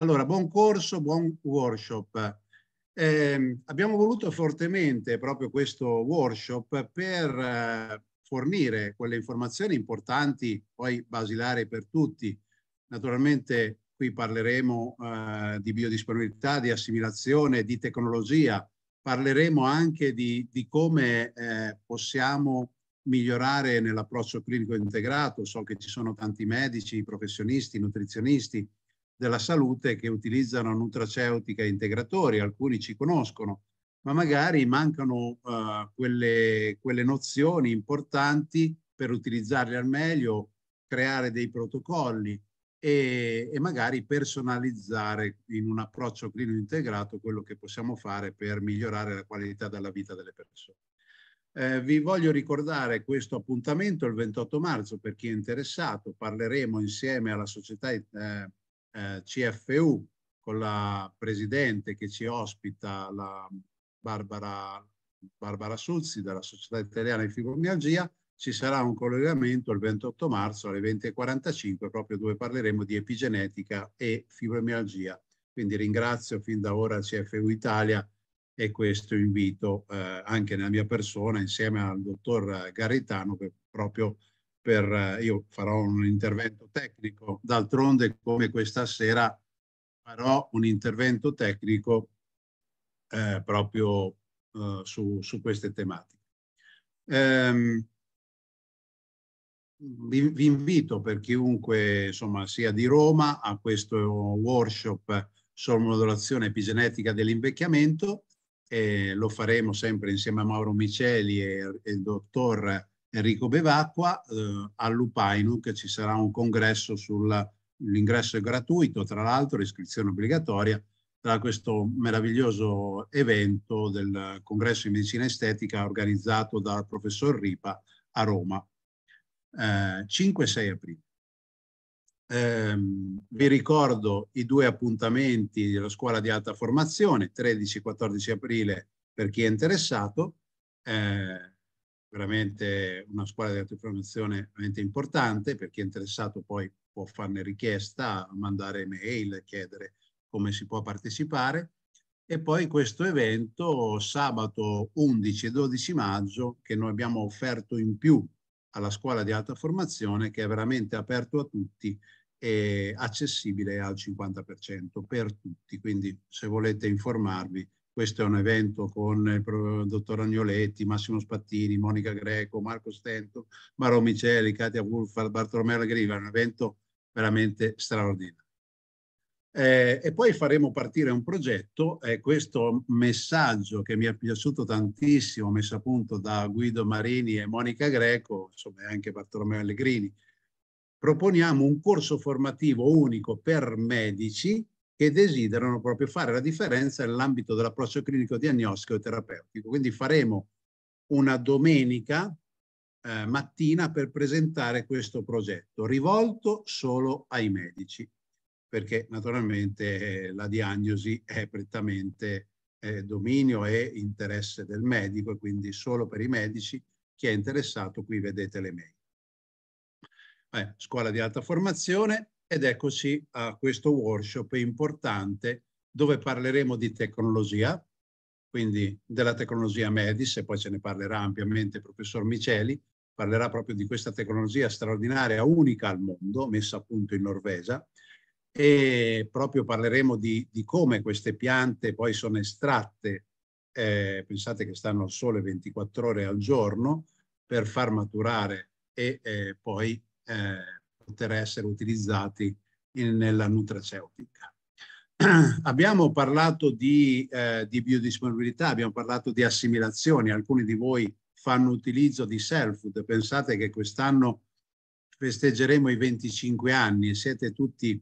Allora, buon corso, buon workshop. Eh, abbiamo voluto fortemente proprio questo workshop per eh, fornire quelle informazioni importanti, poi basilari per tutti. Naturalmente qui parleremo eh, di biodisponibilità, di assimilazione, di tecnologia, parleremo anche di, di come eh, possiamo migliorare nell'approccio clinico integrato. So che ci sono tanti medici, professionisti, nutrizionisti, della salute che utilizzano nutraceutica e integratori, alcuni ci conoscono, ma magari mancano uh, quelle, quelle nozioni importanti per utilizzarle al meglio, creare dei protocolli e, e, magari personalizzare in un approccio clinico integrato quello che possiamo fare per migliorare la qualità della vita delle persone. Eh, vi voglio ricordare questo appuntamento il 28 marzo per chi è interessato. Parleremo insieme alla Società eh, eh, CFU con la presidente che ci ospita, la Barbara, Barbara Suzzi della Società Italiana di Fibromialgia, ci sarà un collegamento il 28 marzo alle 20.45 proprio dove parleremo di epigenetica e fibromialgia. Quindi ringrazio fin da ora CFU Italia e questo invito eh, anche nella mia persona insieme al dottor Garritano che proprio per, eh, io farò un intervento tecnico, d'altronde come questa sera farò un intervento tecnico eh, proprio eh, su, su, queste tematiche. Ehm, vi, vi, invito per chiunque insomma, sia di Roma a questo workshop sulla modulazione epigenetica dell'invecchiamento e lo faremo sempre insieme a Mauro Miceli e, e il dottor Enrico Bevacqua eh, a che ci sarà un congresso sull'ingresso è gratuito, tra l'altro iscrizione obbligatoria, tra questo meraviglioso evento del congresso di medicina estetica organizzato dal professor Ripa a Roma, eh, 5-6 aprile. Eh, vi ricordo i due appuntamenti della scuola di alta formazione, 13-14 aprile per chi è interessato. Eh, veramente una squadra di autoinformazione veramente importante, per chi è interessato poi può farne richiesta, mandare mail, chiedere come si può partecipare. E poi questo evento sabato 11 e 12 maggio che noi abbiamo offerto in più alla scuola di alta formazione che è veramente aperto a tutti e accessibile al 50% per tutti. Quindi se volete informarvi questo è un evento con il dottor Agnoletti, Massimo Spattini, Monica Greco, Marco Stento, Maro Miceli, Katia Wolfard, Bartolomeo Lagriva, è un evento veramente straordinario. Eh, e poi faremo partire un progetto, eh, questo messaggio che mi è piaciuto tantissimo, messo a punto da Guido Marini e Monica Greco, insomma anche Bartolomeo Allegrini, proponiamo un corso formativo unico per medici che desiderano proprio fare la differenza nell'ambito dell'approccio clinico diagnostico e terapeutico. Quindi faremo una domenica eh, mattina per presentare questo progetto rivolto solo ai medici, perché naturalmente eh, la diagnosi è prettamente eh, dominio e interesse del medico e quindi solo per i medici. Chi è interessato qui vedete le mail. Eh, scuola di alta formazione, ed eccoci a questo workshop importante dove parleremo di tecnologia, quindi della tecnologia Medis e poi ce ne parlerà ampiamente il professor Miceli, parlerà proprio di questa tecnologia straordinaria, unica al mondo, messa a punto in Norvegia e proprio parleremo di, di come queste piante poi sono estratte, eh, pensate che stanno al sole 24 ore al giorno per far maturare e eh, poi eh, poter essere utilizzati in, nella nutraceutica. abbiamo parlato di, eh, di, biodisponibilità, abbiamo parlato di assimilazioni, alcuni di voi fanno utilizzo di Selfood, pensate che quest'anno festeggeremo i 25 anni e siete tutti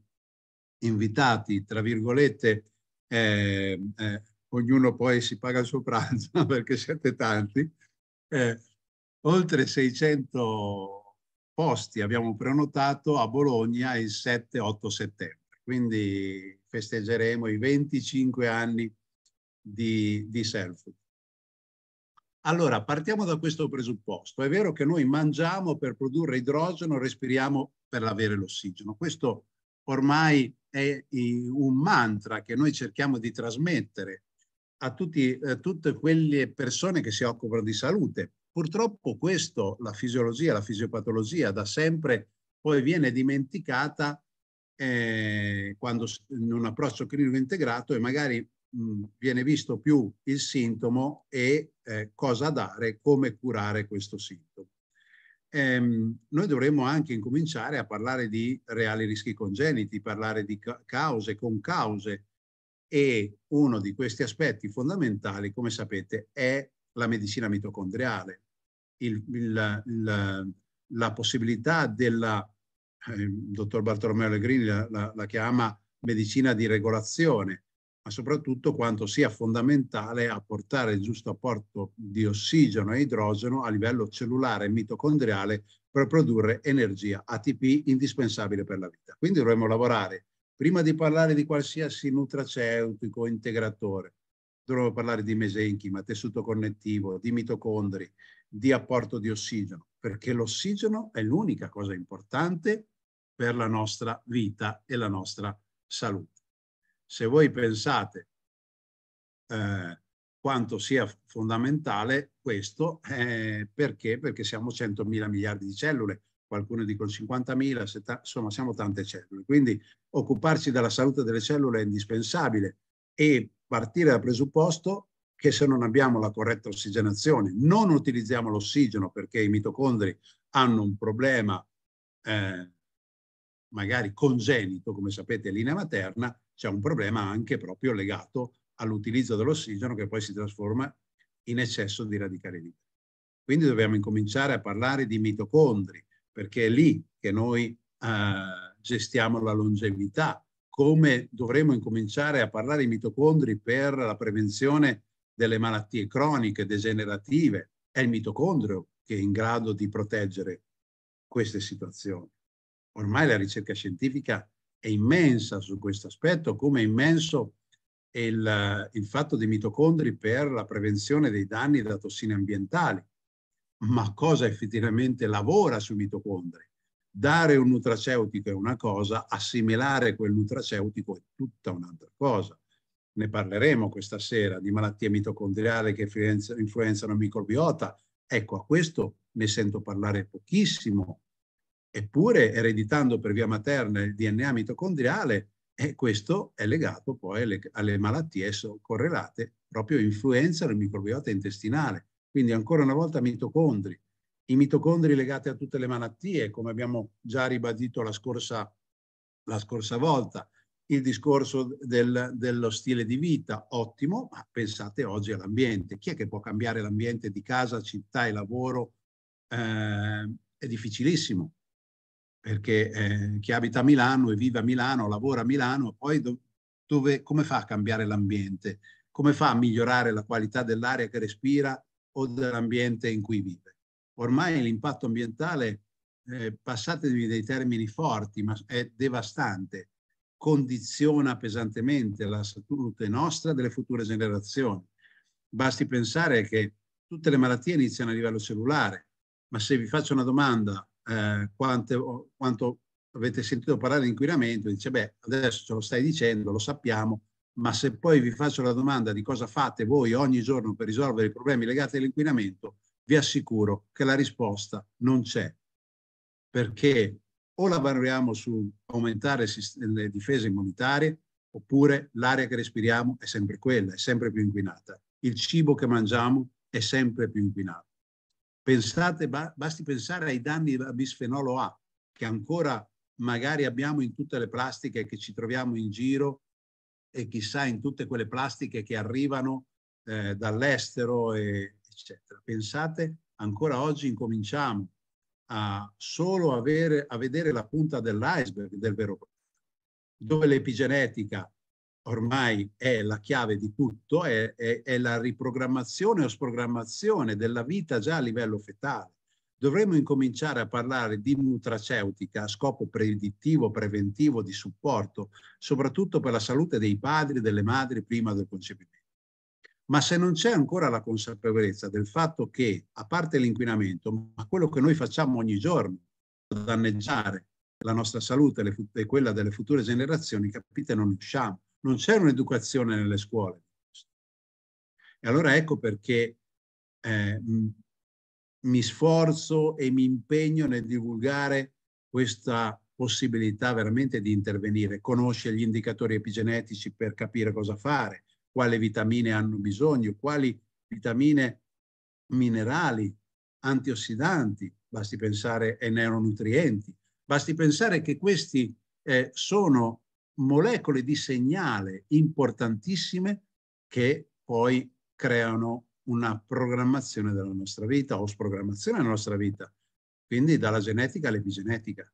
invitati, tra virgolette, eh, eh, ognuno poi si paga il suo pranzo perché siete tanti, eh, oltre 600 posti abbiamo prenotato a Bologna il 7-8 settembre, quindi festeggeremo i 25 anni di, di Selfie. Allora, partiamo da questo presupposto. È vero che noi mangiamo per produrre idrogeno, respiriamo per avere l'ossigeno. Questo ormai è un mantra che noi cerchiamo di trasmettere a, tutti, a eh, tutte quelle persone che si occupano di salute, Purtroppo questo, la fisiologia, la fisiopatologia da sempre poi viene dimenticata eh, quando in un approccio clinico integrato e magari mh, mm, viene visto più il sintomo e eh, cosa dare, come curare questo sintomo. Ehm, noi dovremmo anche incominciare a parlare di reali rischi congeniti, parlare di ca cause, con cause e uno di questi aspetti fondamentali, come sapete, è la medicina mitocondriale il, il, il, la possibilità della, il eh, dottor Bartolomeo Allegrini la, la, la chiama medicina di regolazione, ma soprattutto quanto sia fondamentale apportare il giusto apporto di ossigeno e idrogeno a livello cellulare e mitocondriale per produrre energia ATP indispensabile per la vita. Quindi dovremmo lavorare, prima di parlare di qualsiasi nutraceutico, integratore, dovremmo parlare di mesenchima, tessuto connettivo, di mitocondri, di apporto di ossigeno, perché l'ossigeno è l'unica cosa importante per la nostra vita e la nostra salute. Se voi pensate eh, quanto sia fondamentale questo, eh, perché? Perché siamo 100.000 miliardi di cellule, qualcuno dicono 50.000, insomma siamo tante cellule. Quindi occuparci della salute delle cellule è indispensabile e partire dal presupposto che se non abbiamo la corretta ossigenazione, non utilizziamo l'ossigeno perché i mitocondri hanno un problema eh, magari congenito, come sapete, in linea materna, c'è un problema anche proprio legato all'utilizzo dell'ossigeno che poi si trasforma in eccesso di radicali liberi. Quindi dobbiamo incominciare a parlare di mitocondri, perché è lì che noi eh, gestiamo la longevità come dovremmo incominciare a parlare di mitocondri per la prevenzione delle malattie croniche degenerative. È il mitocondrio che è in grado di proteggere queste situazioni. Ormai la ricerca scientifica è immensa su questo aspetto, come è immenso il, il fatto dei mitocondri per la prevenzione dei danni da tossine ambientali. Ma cosa effettivamente lavora sui mitocondri? dare un nutraceutico è una cosa, assimilare quel nutraceutico è tutta un'altra cosa. Ne parleremo questa sera di malattie mitocondriali che influenzano il microbiota. Ecco, a questo ne sento parlare pochissimo. Eppure, ereditando per via materna il DNA mitocondriale, e questo è legato poi alle, alle malattie correlate, proprio influenzano il microbiota intestinale. Quindi ancora una volta mitocondri, i mitocondri legati a tutte le malattie, come abbiamo già ribadito la scorsa, la scorsa volta, il discorso del, dello stile di vita, ottimo, ma pensate oggi all'ambiente. Chi è che può cambiare l'ambiente di casa, città e lavoro? Eh, è difficilissimo, perché eh, chi abita a Milano e vive a Milano, lavora a Milano, poi do, dove, come fa a cambiare l'ambiente? Come fa a migliorare la qualità dell'aria che respira o dell'ambiente in cui vive? ormai l'impatto ambientale, eh, passatevi dei termini forti, ma è devastante, condiziona pesantemente la salute nostra delle future generazioni. Basti pensare che tutte le malattie iniziano a livello cellulare, ma se vi faccio una domanda, eh, quante, quanto avete sentito parlare di inquinamento, dice, beh, adesso ce lo stai dicendo, lo sappiamo, ma se poi vi faccio la domanda di cosa fate voi ogni giorno per risolvere i problemi legati all'inquinamento, vi assicuro che la risposta non c'è, perché o lavoriamo su aumentare le difese immunitarie oppure l'aria che respiriamo è sempre quella, è sempre più inquinata. Il cibo che mangiamo è sempre più inquinato. Pensate, basti pensare ai danni a bisfenolo A, che ancora magari abbiamo in tutte le plastiche che ci troviamo in giro e chissà in tutte quelle plastiche che arrivano eh, dall'estero e, eccetera. Pensate, ancora oggi incominciamo a solo avere, a vedere la punta dell'iceberg del vero problema, dove l'epigenetica ormai è la chiave di tutto, è, è, è la riprogrammazione o sprogrammazione della vita già a livello fetale. Dovremmo incominciare a parlare di nutraceutica a scopo predittivo, preventivo, di supporto, soprattutto per la salute dei padri e delle madri prima del concepimento ma se non c'è ancora la consapevolezza del fatto che, a parte l'inquinamento, ma quello che noi facciamo ogni giorno può danneggiare la nostra salute e quella delle future generazioni, capite, non usciamo. Non c'è un'educazione nelle scuole. E allora ecco perché eh, mi sforzo e mi impegno nel divulgare questa possibilità veramente di intervenire. conoscere gli indicatori epigenetici per capire cosa fare, quale vitamine hanno bisogno, quali vitamine minerali, antiossidanti, basti pensare ai neuronutrienti, basti pensare che questi eh, sono molecole di segnale importantissime che poi creano una programmazione della nostra vita o sprogrammazione della nostra vita, quindi dalla genetica all'epigenetica.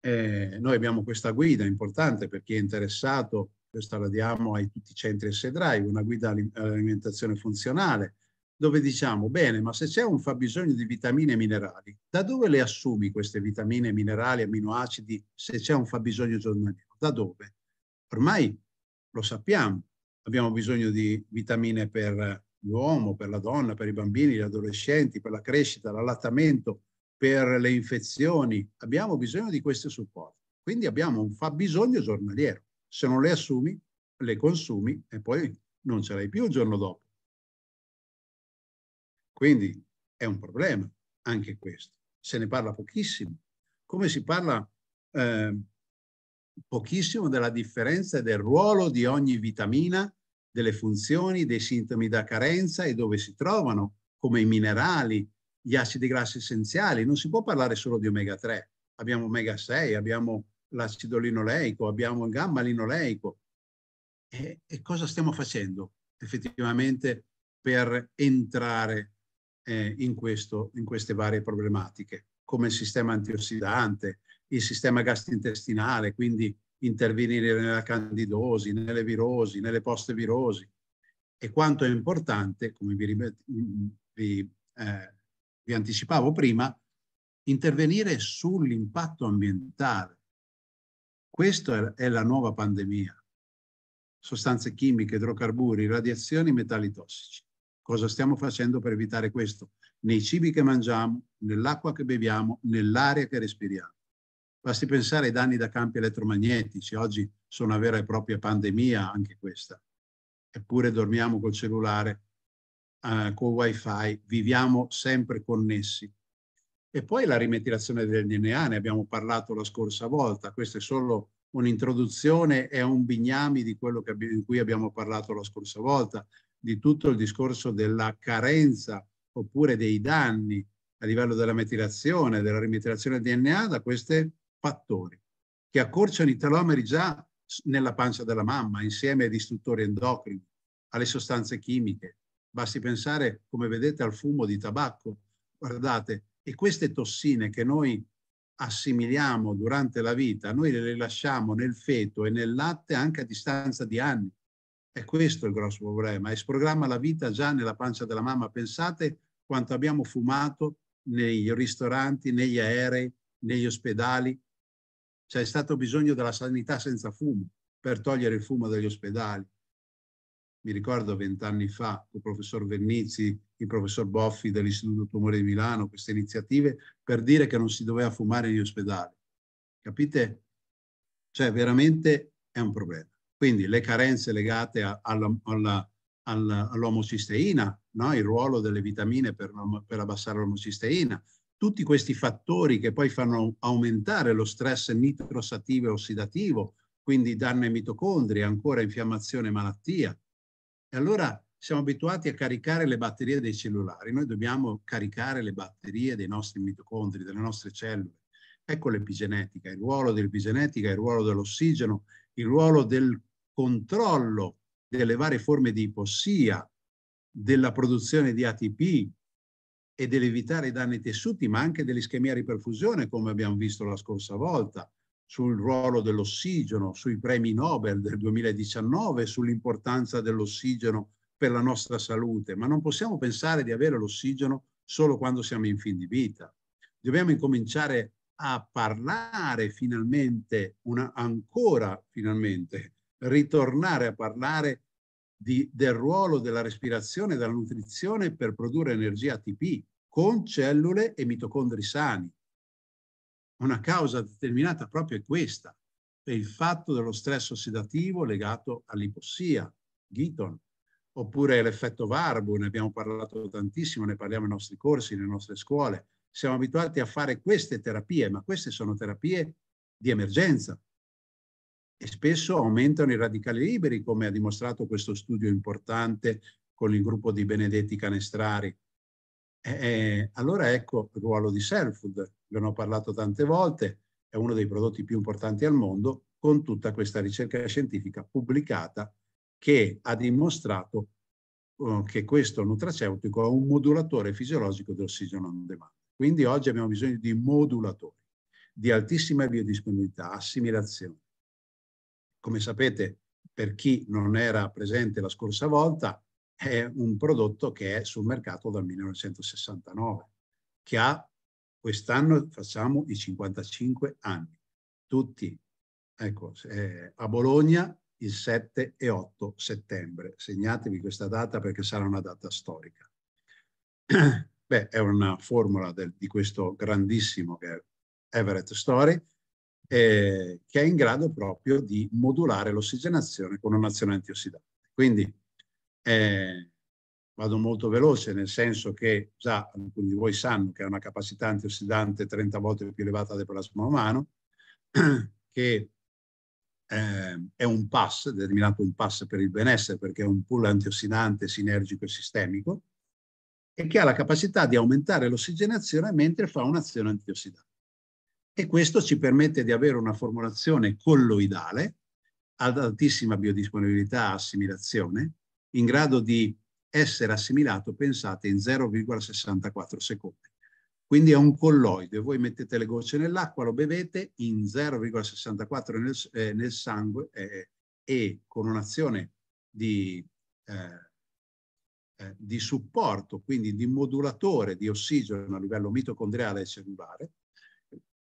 Eh, noi abbiamo questa guida importante per chi è interessato questa la diamo ai tutti i centri SDRI, una guida all'alimentazione funzionale, dove diciamo, bene, ma se c'è un fabbisogno di vitamine e minerali, da dove le assumi queste vitamine, minerali, aminoacidi, se c'è un fabbisogno giornaliero? Da dove? Ormai lo sappiamo, abbiamo bisogno di vitamine per l'uomo, per la donna, per i bambini, gli adolescenti, per la crescita, l'allattamento, per le infezioni, abbiamo bisogno di questo supporto. Quindi abbiamo un fabbisogno giornaliero se non le assumi, le consumi e poi non ce l'hai più il giorno dopo. Quindi è un problema anche questo. Se ne parla pochissimo. Come si parla eh, pochissimo della differenza del ruolo di ogni vitamina, delle funzioni, dei sintomi da carenza e dove si trovano, come i minerali, gli acidi grassi essenziali. Non si può parlare solo di omega 3. Abbiamo omega 6, abbiamo l'acido linoleico, abbiamo in gamma linoleico. E, e cosa stiamo facendo effettivamente per entrare eh, in, questo, in queste varie problematiche, come il sistema antiossidante, il sistema gastrointestinale, quindi intervenire nella candidosi, nelle virosi, nelle poste virosi e quanto è importante, come vi, vi, eh, vi anticipavo prima, intervenire sull'impatto ambientale, questa è la nuova pandemia. Sostanze chimiche, idrocarburi, radiazioni, metalli tossici. Cosa stiamo facendo per evitare questo? Nei cibi che mangiamo, nell'acqua che beviamo, nell'aria che respiriamo. Basti pensare ai danni da campi elettromagnetici. Oggi sono una vera e propria pandemia anche questa. Eppure dormiamo col cellulare, eh, col wifi, viviamo sempre connessi e poi la rimetilazione del DNA, ne abbiamo parlato la scorsa volta, questa è solo un'introduzione, è un bignami di quello che, di cui abbiamo parlato la scorsa volta, di tutto il discorso della carenza oppure dei danni a livello della metilazione, della rimetilazione del DNA da questi fattori che accorciano i telomeri già nella pancia della mamma insieme ai distruttori endocrini, alle sostanze chimiche. Basti pensare, come vedete, al fumo di tabacco. Guardate, e queste tossine che noi assimiliamo durante la vita, noi le rilasciamo nel feto e nel latte anche a distanza di anni. E questo è il grosso problema. E sprogramma la vita già nella pancia della mamma. Pensate quanto abbiamo fumato nei ristoranti, negli aerei, negli ospedali. C'è stato bisogno della sanità senza fumo per togliere il fumo dagli ospedali. Mi ricordo vent'anni fa, il professor Vernizzi il professor Boffi dell'Istituto Tumore di Milano, queste iniziative per dire che non si doveva fumare negli ospedali. Capite? Cioè veramente è un problema. Quindi le carenze legate alla, all'omocisteina, no? il ruolo delle vitamine per, per abbassare l'omocisteina, tutti questi fattori che poi fanno aumentare lo stress nitrosativo e ossidativo, quindi danno ai mitocondri, ancora infiammazione e malattia. E allora siamo abituati a caricare le batterie dei cellulari, noi dobbiamo caricare le batterie dei nostri mitocondri, delle nostre cellule. Ecco l'epigenetica, il ruolo dell'epigenetica, il ruolo dell'ossigeno, il ruolo del controllo delle varie forme di ipossia, della produzione di ATP e dell'evitare i danni ai tessuti, ma anche dell'ischemia riperfusione, come abbiamo visto la scorsa volta, sul ruolo dell'ossigeno, sui premi Nobel del 2019, sull'importanza dell'ossigeno per la nostra salute, ma non possiamo pensare di avere l'ossigeno solo quando siamo in fin di vita. Dobbiamo incominciare a parlare finalmente, una, ancora finalmente, ritornare a parlare di, del ruolo della respirazione e della nutrizione per produrre energia ATP con cellule e mitocondri sani. Una causa determinata proprio è questa, è il fatto dello stress ossidativo legato all'ipossia, Ghiton, oppure l'effetto Varbo, ne abbiamo parlato tantissimo, ne parliamo nei nostri corsi, nelle nostre scuole. Siamo abituati a fare queste terapie, ma queste sono terapie di emergenza e spesso aumentano i radicali liberi, come ha dimostrato questo studio importante con il gruppo di Benedetti Canestrari. E allora ecco il ruolo di Selfood, ve ne ho parlato tante volte, è uno dei prodotti più importanti al mondo con tutta questa ricerca scientifica pubblicata che ha dimostrato eh, che questo nutraceutico è un modulatore fisiologico dell'ossigeno on demand. Quindi oggi abbiamo bisogno di modulatori di altissima biodisponibilità, assimilazione. Come sapete, per chi non era presente la scorsa volta, è un prodotto che è sul mercato dal 1969, che ha quest'anno facciamo i 55 anni. Tutti, ecco, eh, a Bologna il 7 e 8 settembre. Segnatevi questa data perché sarà una data storica. Beh, è una formula del, di questo grandissimo Everett Story eh, che è in grado proprio di modulare l'ossigenazione con un'azione antiossidante. Quindi eh, vado molto veloce nel senso che già alcuni di voi sanno che ha una capacità antiossidante 30 volte più elevata del plasma umano, che eh, è un pass, determinato un pass per il benessere perché è un pool antiossidante sinergico e sistemico e che ha la capacità di aumentare l'ossigenazione mentre fa un'azione antiossidante. E questo ci permette di avere una formulazione colloidale ad altissima biodisponibilità e assimilazione, in grado di essere assimilato, pensate, in 0,64 secondi. Quindi è un colloide, voi mettete le gocce nell'acqua, lo bevete in 0,64 nel, eh, nel, sangue eh, e con un'azione di, eh, eh, di, supporto, quindi di modulatore di ossigeno a livello mitocondriale e cellulare.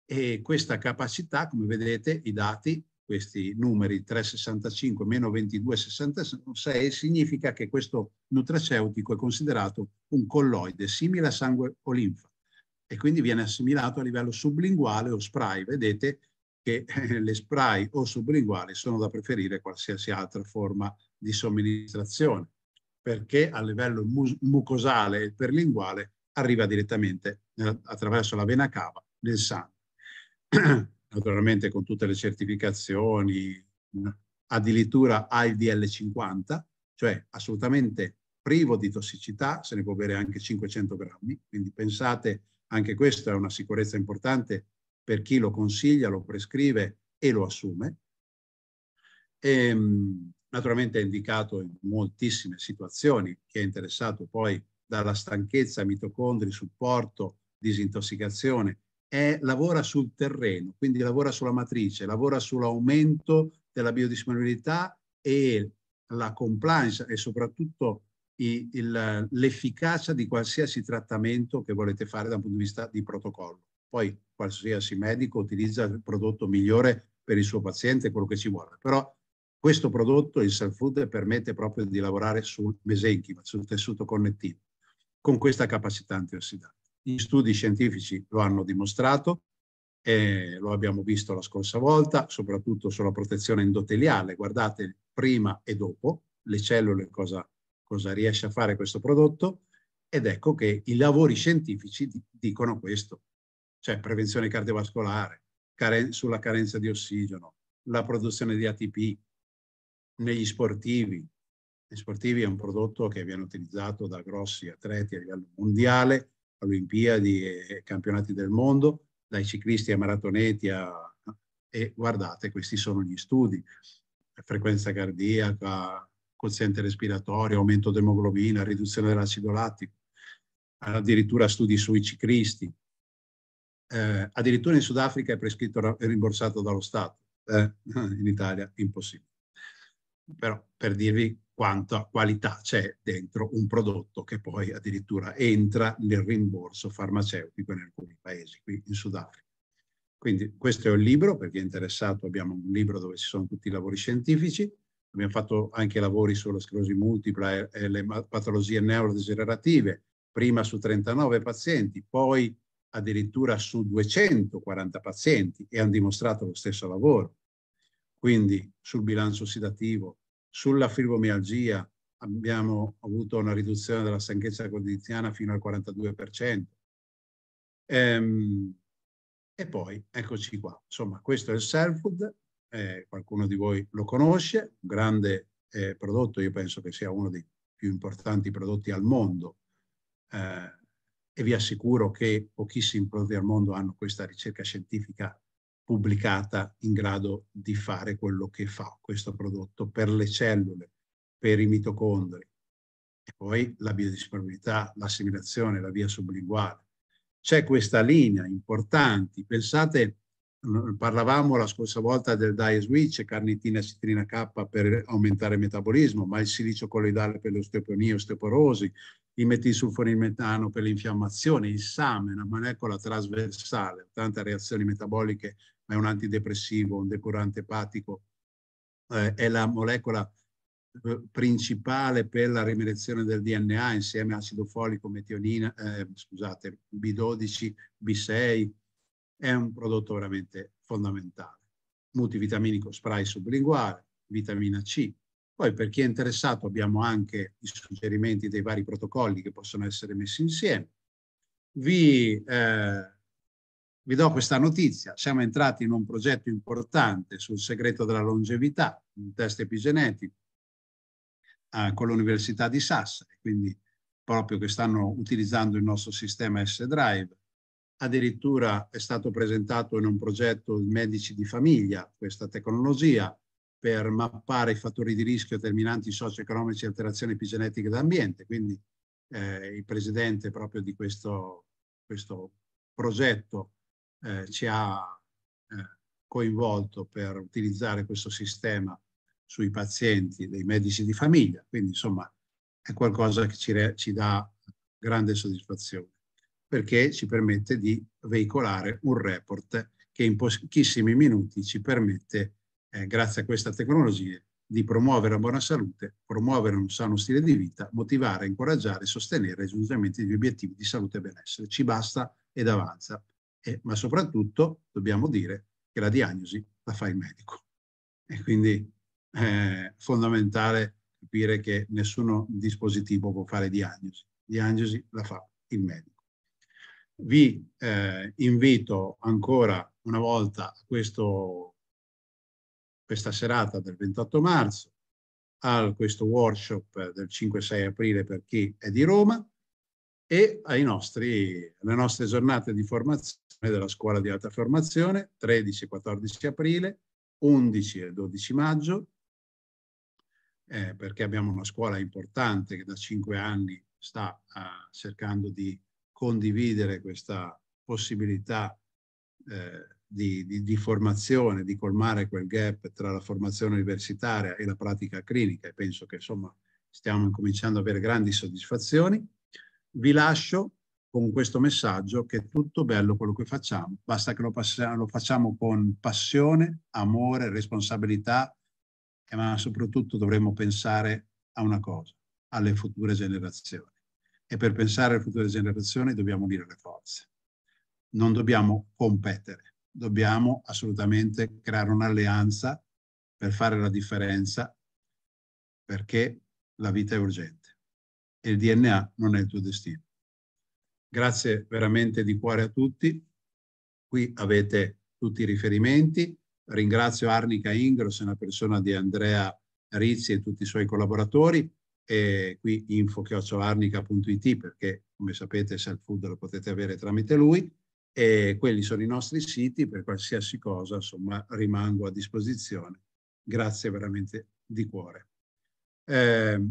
E questa capacità, come vedete, i dati, questi numeri 365 meno 2266, significa che questo nutraceutico è considerato un colloide simile a sangue o linfa e quindi viene assimilato a livello sublinguale o spray. Vedete che eh, le spray o sublinguali sono da preferire a qualsiasi altra forma di somministrazione, perché a livello mucosale e perlinguale arriva direttamente eh, attraverso la vena cava nel sangue. Naturalmente con tutte le certificazioni, eh, addirittura AIDL 50, cioè assolutamente privo di tossicità, se ne può bere anche 500 grammi, quindi pensate anche questa è una sicurezza importante per chi lo consiglia, lo prescrive e lo assume. E, ehm, naturalmente è indicato in moltissime situazioni, che è interessato poi dalla stanchezza, mitocondri, supporto, disintossicazione, è, lavora sul terreno, quindi lavora sulla matrice, lavora sull'aumento della biodisponibilità e la compliance e soprattutto l'efficacia di qualsiasi trattamento che volete fare dal punto di vista di protocollo. Poi qualsiasi medico utilizza il prodotto migliore per il suo paziente, quello che ci vuole. Però questo prodotto, il self-food, permette proprio di lavorare sul mesenchima, sul tessuto connettivo, con questa capacità antiossidante. Gli studi scientifici lo hanno dimostrato, eh, lo abbiamo visto la scorsa volta, soprattutto sulla protezione endoteliale. Guardate prima e dopo le cellule cosa cosa riesce a fare questo prodotto ed ecco che i lavori scientifici dicono questo, cioè prevenzione cardiovascolare, caren sulla carenza di ossigeno, la produzione di ATP negli sportivi. Gli sportivi è un prodotto che viene utilizzato da grossi atleti a livello mondiale, Olimpiadi e campionati del mondo, dai ciclisti ai maratoneti a... e guardate, questi sono gli studi, frequenza cardiaca, quoziente respiratorio, aumento dell'emoglobina, riduzione dell'acido lattico, addirittura studi sui ciclisti. Eh, addirittura in Sudafrica è prescritto e rimborsato dallo Stato, eh, in Italia impossibile. Però per dirvi quanta qualità c'è dentro un prodotto che poi addirittura entra nel rimborso farmaceutico in alcuni paesi, qui in Sudafrica. Quindi questo è il libro, per chi è interessato abbiamo un libro dove ci sono tutti i lavori scientifici, abbiamo fatto anche lavori sulla sclerosi multipla e, le patologie neurodegenerative, prima su 39 pazienti, poi addirittura su 240 pazienti e hanno dimostrato lo stesso lavoro. Quindi sul bilancio ossidativo, sulla fibromialgia abbiamo avuto una riduzione della stanchezza quotidiana fino al 42%. Ehm, e poi eccoci qua. Insomma, questo è il self-food, eh, qualcuno di voi lo conosce, un grande eh, prodotto, io penso che sia uno dei più importanti prodotti al mondo eh, e vi assicuro che pochissimi prodotti al mondo hanno questa ricerca scientifica pubblicata in grado di fare quello che fa questo prodotto per le cellule, per i mitocondri e poi la biodisponibilità, l'assimilazione, la via sublinguale. C'è questa linea importante, pensate parlavamo la scorsa volta del dye switch, carnitina e citrina K per aumentare il metabolismo, ma il silicio colloidale per l'osteopenia e osteoporosi, il metano per l'infiammazione, il SAM è una molecola trasversale, tante reazioni metaboliche, ma è un antidepressivo, un depurante epatico, eh, è la molecola eh, principale per la rimerezione del DNA insieme a acido folico, metionina, eh, scusate, B12, B6, è un prodotto veramente fondamentale. Multivitaminico spray sublinguale, vitamina C. Poi per chi è interessato abbiamo anche i suggerimenti dei vari protocolli che possono essere messi insieme. Vi, eh, vi do questa notizia. Siamo entrati in un progetto importante sul segreto della longevità, un test epigenetico eh, con l'Università di Sassari. Quindi proprio che stanno utilizzando il nostro sistema S-Drive addirittura è stato presentato in un progetto di medici di famiglia questa tecnologia per mappare i fattori di rischio determinanti socio-economici e alterazioni epigenetiche dell'ambiente. Quindi eh, il presidente proprio di questo, questo progetto eh, ci ha eh, coinvolto per utilizzare questo sistema sui pazienti dei medici di famiglia. Quindi insomma è qualcosa che ci, re, ci dà grande soddisfazione perché ci permette di veicolare un report che in pochissimi minuti ci permette, eh, grazie a questa tecnologia, di promuovere la buona salute, promuovere un sano stile di vita, motivare, incoraggiare e sostenere il raggiungimento degli obiettivi di salute e benessere. Ci basta ed avanza, eh, ma soprattutto dobbiamo dire che la diagnosi la fa il medico. E quindi è eh, fondamentale capire che nessun dispositivo può fare diagnosi, diagnosi la fa il medico vi eh, invito ancora una volta a questo, questa serata del 28 marzo, a questo workshop del 5-6 aprile per chi è di Roma e nostri, alle nostre giornate di formazione della Scuola di Alta Formazione, 13 14 aprile, 11 e 12 maggio, eh, perché abbiamo una scuola importante che da cinque anni sta eh, cercando di condividere questa possibilità eh, di, di, di, formazione, di colmare quel gap tra la formazione universitaria e la pratica clinica e penso che insomma stiamo incominciando ad avere grandi soddisfazioni. Vi lascio con questo messaggio che è tutto bello quello che facciamo, basta che lo, passiamo, lo facciamo con passione, amore, responsabilità, ma soprattutto dovremmo pensare a una cosa, alle future generazioni e per pensare alle future generazioni dobbiamo unire le forze. Non dobbiamo competere, dobbiamo assolutamente creare un'alleanza per fare la differenza perché la vita è urgente e il DNA non è il tuo destino. Grazie veramente di cuore a tutti. Qui avete tutti i riferimenti. Ringrazio Arnica Ingros, una persona di Andrea Rizzi e tutti i suoi collaboratori eh, qui info-arnica.it perché come sapete self food lo potete avere tramite lui e quelli sono i nostri siti per qualsiasi cosa insomma rimango a disposizione grazie veramente di cuore eh,